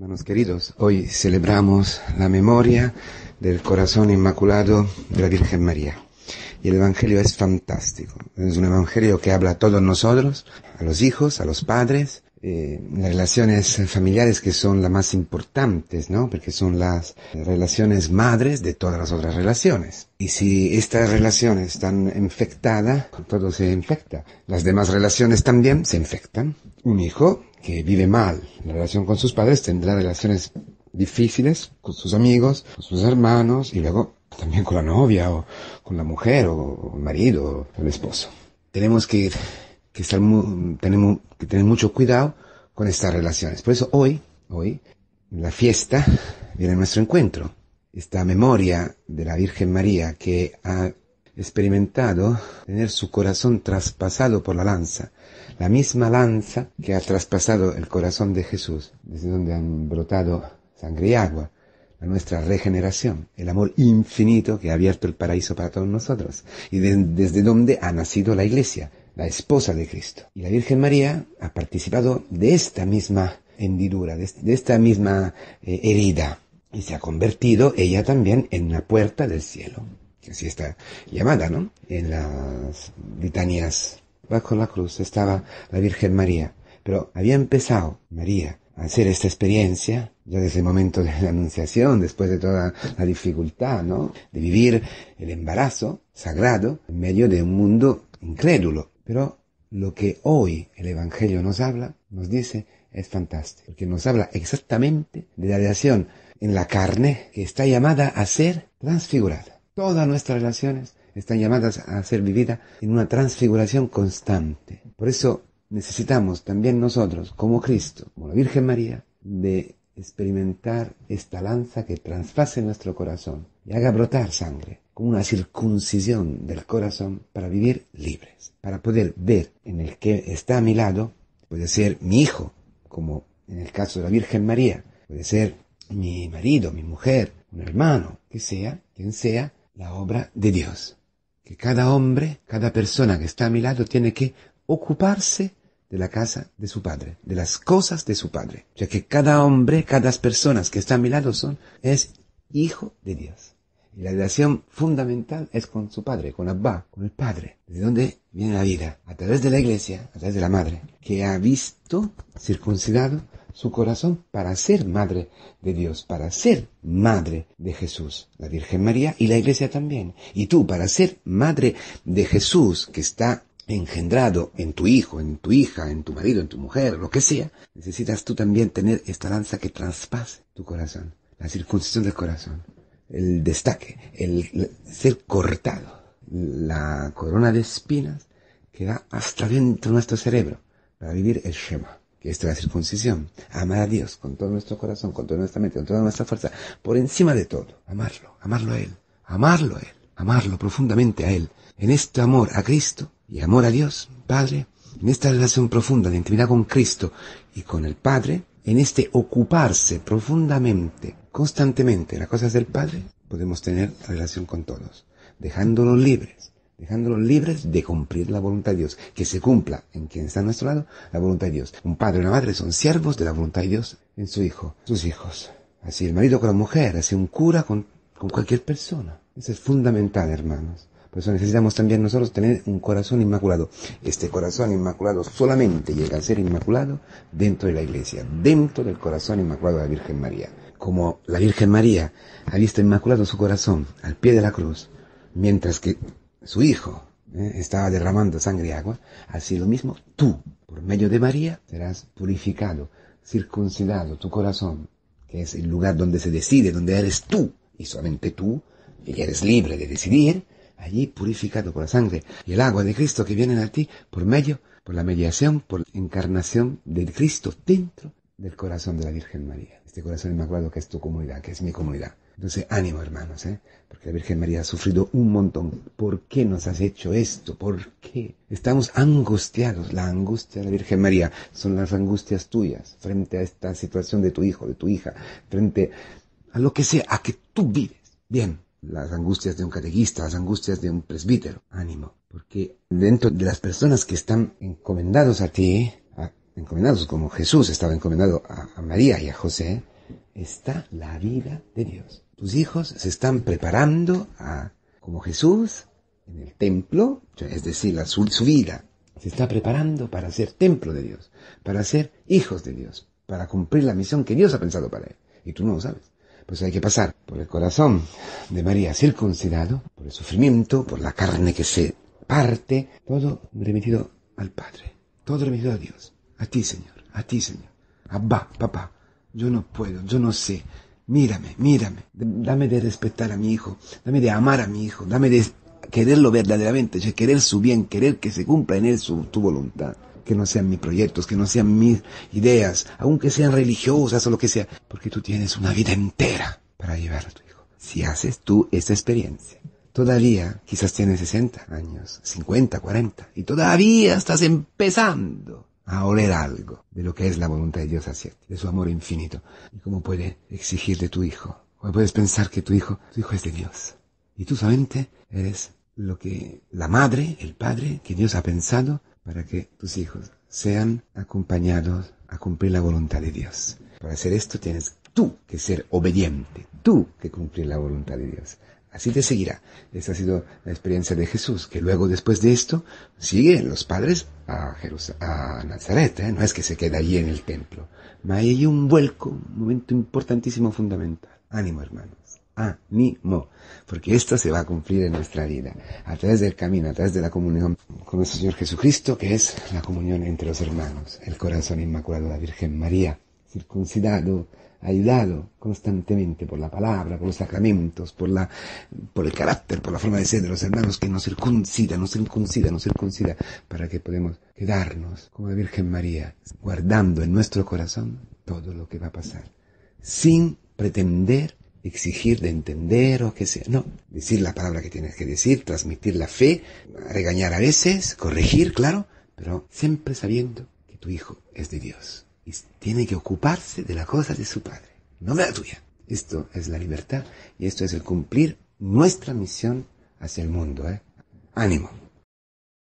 Hermanos queridos, hoy celebramos la memoria del corazón inmaculado de la Virgen María. Y el Evangelio es fantástico. Es un Evangelio que habla a todos nosotros, a los hijos, a los padres, eh, las relaciones familiares que son las más importantes, ¿no? Porque son las relaciones madres de todas las otras relaciones. Y si estas relaciones están infectadas, todo se infecta. Las demás relaciones también se infectan. Un hijo que vive mal la relación con sus padres tendrá relaciones difíciles con sus amigos, con sus hermanos y luego también con la novia o con la mujer o el marido o el esposo. Tenemos que, que, estar tenemos que tener mucho cuidado con estas relaciones. Por eso hoy, hoy, la fiesta, viene nuestro encuentro. Esta memoria de la Virgen María que ha experimentado tener su corazón traspasado por la lanza, la misma lanza que ha traspasado el corazón de Jesús, desde donde han brotado sangre y agua, la nuestra regeneración, el amor infinito que ha abierto el paraíso para todos nosotros, y desde donde ha nacido la iglesia, la esposa de Cristo. Y la Virgen María ha participado de esta misma hendidura, de, esta misma eh, herida, y se ha convertido ella también en una puerta del cielo así está llamada, ¿no? En las litanías. Bajo la cruz estaba la Virgen María, pero había empezado María a hacer esta experiencia ya desde el momento de la anunciación, después de toda la dificultad, ¿no? De vivir el embarazo sagrado en medio de un mundo incrédulo. Pero lo que hoy el Evangelio nos habla, nos dice, es fantástico, porque nos habla exactamente de la relación en la carne que está llamada a ser transfigurada. Todas nuestras relaciones están llamadas a ser vividas en una transfiguración constante. Por eso necesitamos también nosotros, como Cristo, como la Virgen María, de experimentar esta lanza que traspase nuestro corazón y haga brotar sangre, como una circuncisión del corazón para vivir libres, para poder ver en el que está a mi lado, puede ser mi hijo, como en el caso de la Virgen María, puede ser mi marido, mi mujer, un hermano, que sea, quien sea, la obra de Dios. Que cada hombre, cada persona que está a mi lado tiene que ocuparse de la casa de su padre, de las cosas de su padre. O sea que cada hombre, cada persona que está a mi lado son, es hijo de Dios. Y la relación fundamental es con su padre, con Abba, con el padre. ¿De dónde viene la vida? A través de la iglesia, a través de la madre, que ha visto circuncidado su corazón para ser madre de Dios, para ser madre de Jesús, la Virgen María y la Iglesia también. Y tú, para ser madre de Jesús que está engendrado en tu hijo, en tu hija, en tu marido, en tu mujer, lo que sea, necesitas tú también tener esta lanza que traspase tu corazón, la circuncisión del corazón, el destaque, el ser cortado, la corona de espinas que va hasta dentro de nuestro cerebro para vivir el Shema que es la circuncisión, amar a Dios con todo nuestro corazón, con toda nuestra mente, con toda nuestra fuerza, por encima de todo, amarlo, amarlo a Él, amarlo a Él, amarlo profundamente a Él, en este amor a Cristo y amor a Dios, Padre, en esta relación profunda de intimidad con Cristo y con el Padre, en este ocuparse profundamente, constantemente en las cosas del Padre, podemos tener relación con todos, dejándonos libres, dejándolos libres de cumplir la voluntad de Dios, que se cumpla en quien está a nuestro lado la voluntad de Dios. Un padre y una madre son siervos de la voluntad de Dios en su hijo, sus hijos. Así el marido con la mujer, así un cura con, con cualquier persona. Eso es fundamental, hermanos. Por eso necesitamos también nosotros tener un corazón inmaculado. Este corazón inmaculado solamente llega a ser inmaculado dentro de la iglesia, dentro del corazón inmaculado de la Virgen María. Como la Virgen María ha visto inmaculado su corazón al pie de la cruz, mientras que su Hijo ¿eh? estaba derramando sangre y agua, así lo mismo tú, por medio de María, serás purificado, circuncidado tu corazón, que es el lugar donde se decide, donde eres tú, y solamente tú, y eres libre de decidir, allí purificado por la sangre y el agua de Cristo que vienen a ti por medio, por la mediación, por la encarnación del Cristo dentro del corazón de la Virgen María. Este corazón inmaculado que es tu comunidad, que es mi comunidad. Entonces, ánimo hermanos, ¿eh? porque la Virgen María ha sufrido un montón. ¿Por qué nos has hecho esto? ¿Por qué? Estamos angustiados. La angustia de la Virgen María son las angustias tuyas frente a esta situación de tu hijo, de tu hija, frente a lo que sea, a que tú vives. Bien, las angustias de un catequista, las angustias de un presbítero. Ánimo, porque dentro de las personas que están encomendados a ti, encomendados como Jesús estaba encomendado a María y a José, está la vida de Dios. Tus hijos se están preparando a, como Jesús, en el templo, es decir, su, su vida, se está preparando para ser templo de Dios, para ser hijos de Dios, para cumplir la misión que Dios ha pensado para él. Y tú no lo sabes. Pues hay que pasar por el corazón de María circuncidado, por el sufrimiento, por la carne que se parte, todo remitido al Padre, todo remitido a Dios, a ti Señor, a ti Señor. Abba, papá, yo no puedo, yo no sé, mírame, mírame, dame de respetar a mi hijo, dame de amar a mi hijo, dame de quererlo verdaderamente, de querer su bien, querer que se cumpla en él su, tu voluntad, que no sean mis proyectos, que no sean mis ideas, aunque sean religiosas o lo que sea, porque tú tienes una vida entera para llevar a tu hijo. Si haces tú esta experiencia, todavía quizás tienes 60 años, 50, 40, y todavía estás empezando a oler algo de lo que es la voluntad de Dios hacia ti, de su amor infinito. ¿Y cómo puede exigir de tu hijo? ¿Cómo puedes pensar que tu hijo, tu hijo es de Dios? Y tú solamente eres lo que la madre, el padre que Dios ha pensado para que tus hijos sean acompañados a cumplir la voluntad de Dios. Para hacer esto tienes tú que ser obediente, tú que cumplir la voluntad de Dios. Así te seguirá. Esa ha sido la experiencia de Jesús, que luego después de esto siguen los padres a, a Nazaret. ¿eh? No es que se quede allí en el templo. Hay un vuelco, un momento importantísimo, fundamental. Ánimo, hermanos. Ánimo. Porque esto se va a cumplir en nuestra vida. A través del camino, a través de la comunión con nuestro Señor Jesucristo, que es la comunión entre los hermanos. El corazón inmaculado de la Virgen María circuncidado, ayudado constantemente por la palabra, por los sacramentos, por, la, por el carácter, por la forma de ser de los hermanos que nos circuncida, nos circuncida, nos circuncida, para que podamos quedarnos como la Virgen María, guardando en nuestro corazón todo lo que va a pasar, sin pretender exigir de entender o que sea, no, decir la palabra que tienes que decir, transmitir la fe, regañar a veces, corregir, claro, pero siempre sabiendo que tu hijo es de Dios tiene que ocuparse de la cosa de su padre, no de la tuya. Esto es la libertad y esto es el cumplir nuestra misión hacia el mundo. ¿eh? Ánimo.